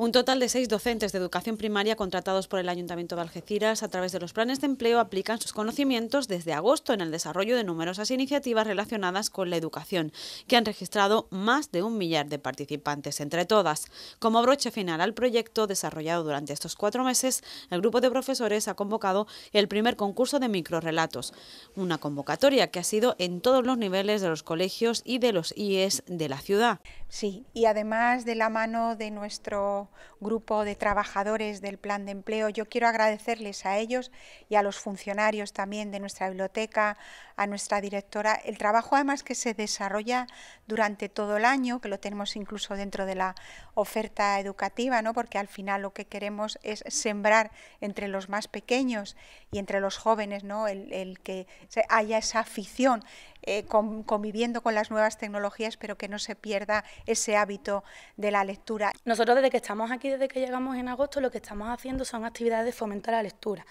Un total de seis docentes de educación primaria contratados por el Ayuntamiento de Algeciras a través de los planes de empleo aplican sus conocimientos desde agosto en el desarrollo de numerosas iniciativas relacionadas con la educación, que han registrado más de un millar de participantes entre todas. Como broche final al proyecto desarrollado durante estos cuatro meses, el grupo de profesores ha convocado el primer concurso de microrelatos, una convocatoria que ha sido en todos los niveles de los colegios y de los IES de la ciudad. Sí, y además de la mano de nuestro grupo de trabajadores del plan de empleo, yo quiero agradecerles a ellos y a los funcionarios también de nuestra biblioteca, a nuestra directora, el trabajo además que se desarrolla durante todo el año, que lo tenemos incluso dentro de la oferta educativa, ¿no? porque al final lo que queremos es sembrar entre los más pequeños y entre los jóvenes ¿no? el, que haya esa afición eh, conviviendo con las nuevas tecnologías, pero que no se pierda ese hábito de la lectura. Nosotros desde que estamos aquí, desde que llegamos en agosto, lo que estamos haciendo son actividades de fomentar la lectura.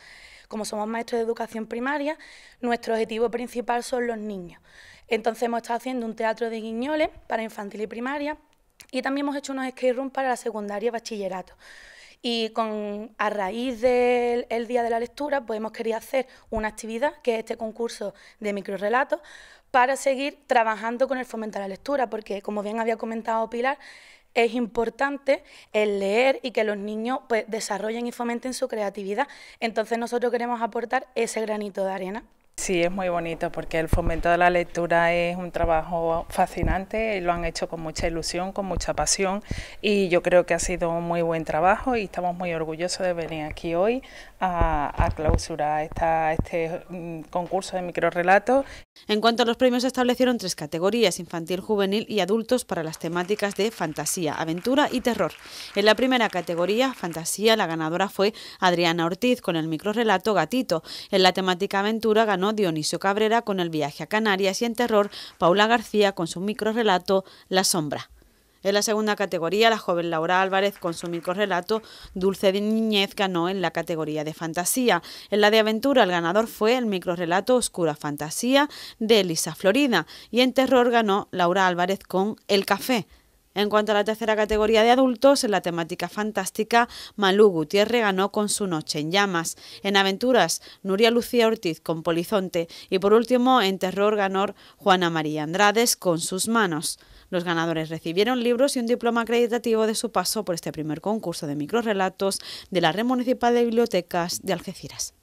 Como somos maestros de educación primaria, nuestro objetivo principal son los niños. Entonces hemos estado haciendo un teatro de guiñoles para infantil y primaria y también hemos hecho unos skate rooms... para la secundaria y bachillerato. Y con, a raíz del día de la lectura, pues hemos querido hacer una actividad, que es este concurso de microrelatos, para seguir trabajando con el fomento la lectura, porque como bien había comentado Pilar, es importante el leer y que los niños pues, desarrollen y fomenten su creatividad. Entonces nosotros queremos aportar ese granito de arena. Sí, es muy bonito porque el fomento de la lectura es un trabajo fascinante, y lo han hecho con mucha ilusión, con mucha pasión y yo creo que ha sido un muy buen trabajo y estamos muy orgullosos de venir aquí hoy a, clausurar este mm, concurso de microrelatos. En cuanto a los premios, se establecieron tres categorías, infantil, juvenil y adultos para las temáticas de fantasía, aventura y terror. En la primera categoría, fantasía, la ganadora fue Adriana Ortiz con el microrelato Gatito. En la temática aventura ganó Dionisio Cabrera con el viaje a Canarias y en terror Paula García con su microrelato La Sombra. En la segunda categoría, la joven Laura Álvarez con su microrelato Dulce de Niñez ganó en la categoría de fantasía. En la de aventura, el ganador fue el microrelato Oscura Fantasía de Elisa Florida y en terror ganó Laura Álvarez con El Café. En cuanto a la tercera categoría de adultos, en la temática fantástica, Malú Gutiérrez ganó con su noche en llamas. En aventuras, Nuria Lucía Ortiz con Polizonte. Y por último, en terror ganó Juana María Andrades con sus manos. Los ganadores recibieron libros y un diploma acreditativo de su paso por este primer concurso de microrelatos de la Red Municipal de Bibliotecas de Algeciras.